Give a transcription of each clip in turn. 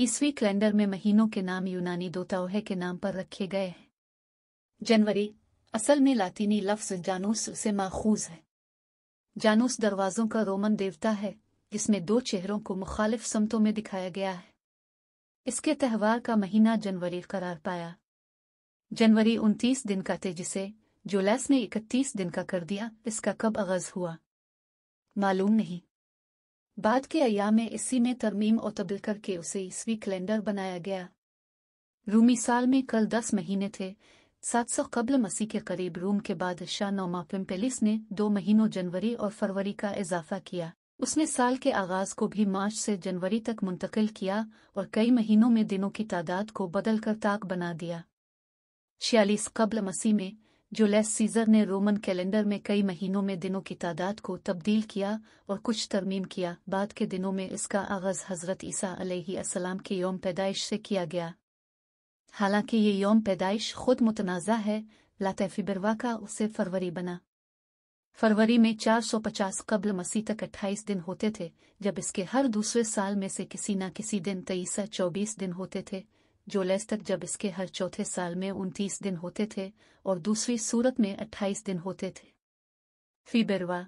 ईस्वी कैलेंडर में महीनों के नाम यूनानी दोताओहे के नाम पर रखे गए हैं जनवरी असल में लातीनी लफ्ज जानूस से माखूज है जानूस दरवाजों का रोमन देवता है जिसमें दो चेहरों को मुखालिफ समतों में दिखाया गया है इसके त्यौहार का महीना जनवरी करार पाया जनवरी उनतीस दिन का थे जिसे जोलैस ने इकतीस दिन का कर दिया इसका कब आगाज हुआ मालूम नहीं बाद के अया में इसी में तरमीम और तब्दील करके उसे ईस्वी कैलेंडर बनाया गया रूमी साल में कल दस महीने थे सात सौ कबल मसीह के करीब रूम के बाद शाह नौमा पिम्पेलिस ने दो महीनों जनवरी और फरवरी का इजाफा किया उसने साल के आगाज को भी मार्च से जनवरी तक मुंतकिल किया और कई महीनों में दिनों की तादाद को बदलकर ताक बना दिया छियालीस कबल मसीह में जूलियस सीजर ने रोमन कैलेंडर में कई महीनों में दिनों की तादाद को तब्दील किया और कुछ तरमीम किया बाद के दिनों में इसका आगाज हजरत ईसा असलाम के यौम पैदाइश से किया गया हालांकि ये यौम पैदाइश खुद मुतनाज़ा है लातफी बरवा का उसे फरवरी बना फरवरी में 450 कब्ल मसीह तक 28 दिन होते थे जब इसके हर दूसरे साल में से किसी न किसी दिन तेईस चौबीस दिन होते थे जोलैस तक जब इसके हर चौथे साल में उनतीस दिन होते थे और दूसरी सूरत में अट्ठाईस दिन होते थे फीबरवा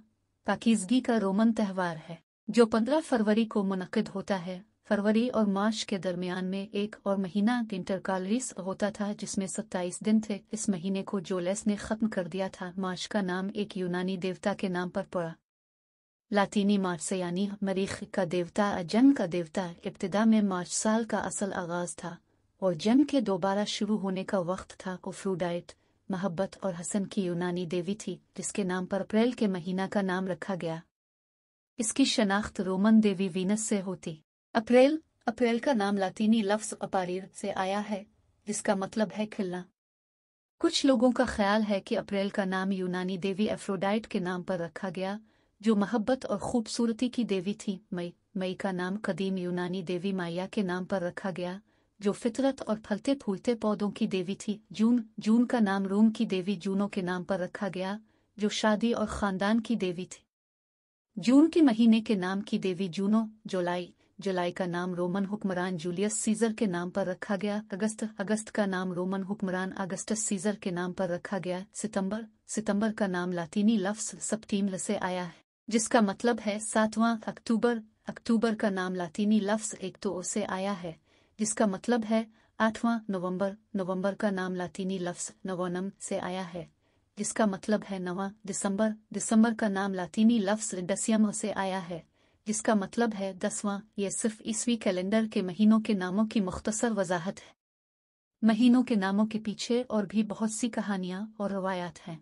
पाकिजगी का रोमन त्यौहार है जो पंद्रह फरवरी को मुनद होता है फरवरी और मार्च के दरमियान में एक और महीना इंटरकालीस होता था जिसमें सत्ताईस दिन थे इस महीने को जोलेस ने खत्म कर दिया था मार्च का नाम एक यूनानी देवता के नाम पर पड़ा लातीनी मार्च से यानी मरीख का देवता अजंग का देवता इब्तदा में मार्च साल का असल आगाज था और जन्म के दोबारा शुरू होने का वक्त था कोफ्रूडाइट मोहब्बत और हसन की यूनानी देवी थी जिसके नाम पर अप्रैल के महीना का नाम रखा गया इसकी शनाख्त रोमन देवी वीनस से होती अप्रैल अप्रैल का नाम लातीनी लफ्ज अपारीर से आया है जिसका मतलब है खिलना कुछ लोगों का ख्याल है कि अप्रैल का नाम यूनानी देवी एफ्रोडाइट के नाम पर रखा गया जो मोहब्बत और खूबसूरती की देवी थी मई मई का नाम कदीम यूनानी देवी माया के नाम पर रखा गया जो फितरत और फलते फूलते पौधों की देवी थी जून जून का नाम रोम की देवी जूनो के नाम पर रखा गया जो शादी और खानदान की देवी थी जून के महीने के नाम की देवी जूनो जुलाई जुलाई का नाम रोमन हुक्मरान जूलियस सीजर के नाम पर रखा गया अगस्त अगस्त का नाम रोमन हुक्मरान अगस्त सीजर के नाम पर रखा गया सितंबर सितंबर का नाम लातीनी लफ्स सप्टीमल से आया है जिसका मतलब है सातवां अक्टूबर अक्टूबर का नाम लातीनी लफ्स एक तो उसे आया है जिसका मतलब है आठवां नवंबर नवंबर का नाम लातीनी लफ्स नवोनम से आया है जिसका मतलब है नवा दिसंबर दिसंबर का नाम लातीनी लफ्स डसियम से आया है जिसका मतलब है दसवां ये सिर्फ ईस्वी कैलेंडर के महीनों के नामों की मुख्तसर वजाहत है महीनों के नामों के पीछे और भी बहुत सी कहानियां और रवायात हैं